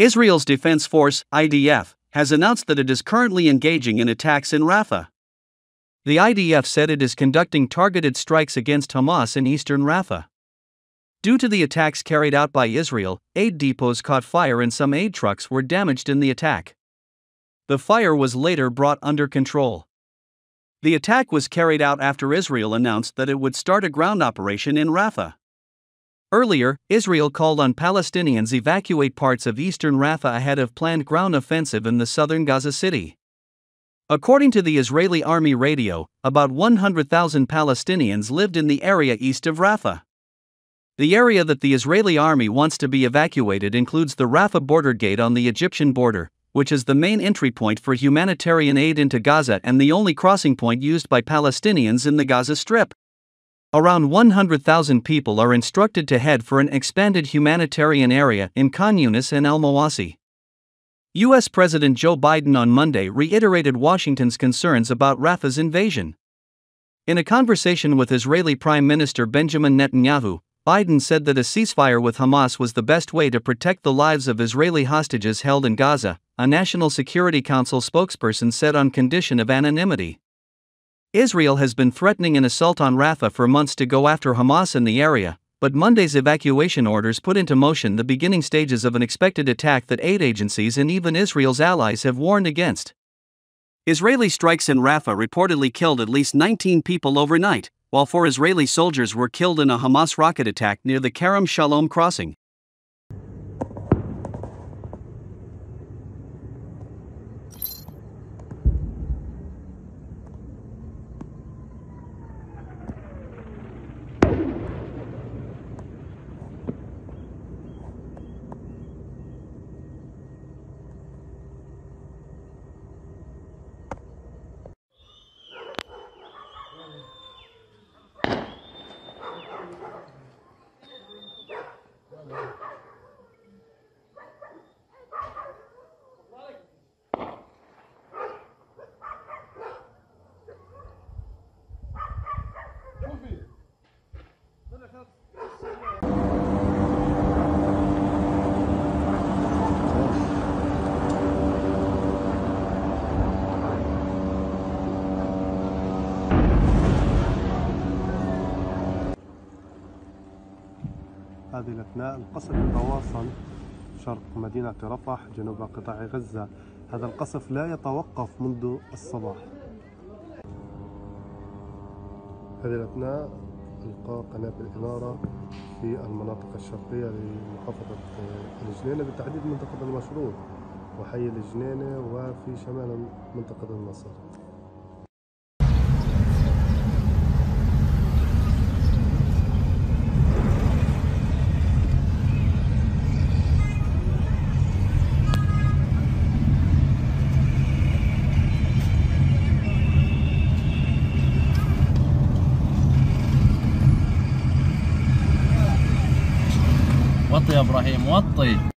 Israel's Defense Force, IDF, has announced that it is currently engaging in attacks in Rafah. The IDF said it is conducting targeted strikes against Hamas in eastern Rafah. Due to the attacks carried out by Israel, aid depots caught fire and some aid trucks were damaged in the attack. The fire was later brought under control. The attack was carried out after Israel announced that it would start a ground operation in Rafah. Earlier, Israel called on Palestinians evacuate parts of eastern Rafah ahead of planned ground offensive in the southern Gaza City. According to the Israeli Army radio, about 100,000 Palestinians lived in the area east of Rafah. The area that the Israeli army wants to be evacuated includes the Rafah border gate on the Egyptian border, which is the main entry point for humanitarian aid into Gaza and the only crossing point used by Palestinians in the Gaza Strip. Around 100,000 people are instructed to head for an expanded humanitarian area in Khan Yunis and El Mawasi. U.S. President Joe Biden on Monday reiterated Washington's concerns about Rafah's invasion. In a conversation with Israeli Prime Minister Benjamin Netanyahu, Biden said that a ceasefire with Hamas was the best way to protect the lives of Israeli hostages held in Gaza, a National Security Council spokesperson said on condition of anonymity. Israel has been threatening an assault on Rafah for months to go after Hamas in the area, but Monday's evacuation orders put into motion the beginning stages of an expected attack that aid agencies and even Israel's allies have warned against. Israeli strikes in Rafah reportedly killed at least 19 people overnight, while four Israeli soldiers were killed in a Hamas rocket attack near the Karam Shalom crossing. هذه الأثناء القصف يتواصل شرق مدينة رفح جنوب قطاع غزة هذا القصف لا يتوقف منذ الصباح هذه الأثناء إلقاء قناة الإنارة في المناطق الشرقية لمحافظة الجنينة بالتحديد منطقة المشروط وحي الجنينة وفي شمال منطقة النصر وطي يا ابراهيم وطي